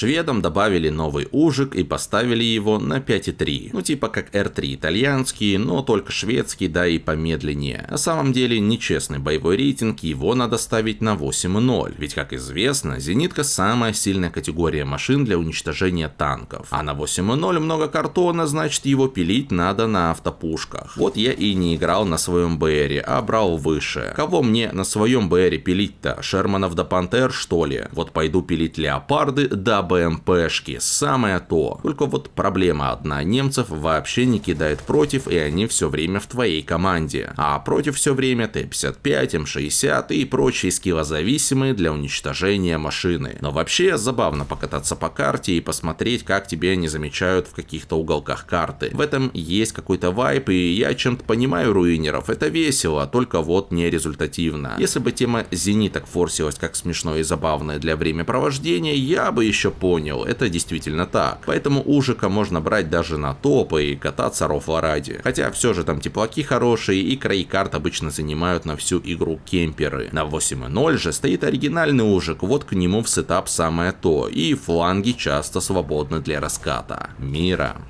Шведам добавили новый ужик и поставили его на 5.3. Ну типа как R3 итальянский, но только шведский, да и помедленнее. На самом деле нечестный боевой рейтинг, его надо ставить на 8.0. Ведь как известно, зенитка самая сильная категория машин для уничтожения танков. А на 8.0 много картона, значит его пилить надо на автопушках. Вот я и не играл на своем БР, а брал выше. Кого мне на своем БР пилить-то? Шерманов до да Пантер что ли? Вот пойду пилить леопарды, да БМПшки. Самое то. Только вот проблема одна. Немцев вообще не кидает против, и они все время в твоей команде. А против все время Т-55, М-60 и прочие скиллозависимые для уничтожения машины. Но вообще забавно покататься по карте и посмотреть, как тебя не замечают в каких-то уголках карты. В этом есть какой-то вайп, и я чем-то понимаю руинеров. Это весело, только вот не результативно. Если бы тема зениток форсилась как смешное и забавное для времяпровождения, я бы еще понял, это действительно так. Поэтому ужика можно брать даже на топы и кататься рофла ради. Хотя все же там теплаки хорошие и краи карт обычно занимают на всю игру кемперы. На 8.0 же стоит оригинальный ужик, вот к нему в сетап самое то, и фланги часто свободны для раската. Мира.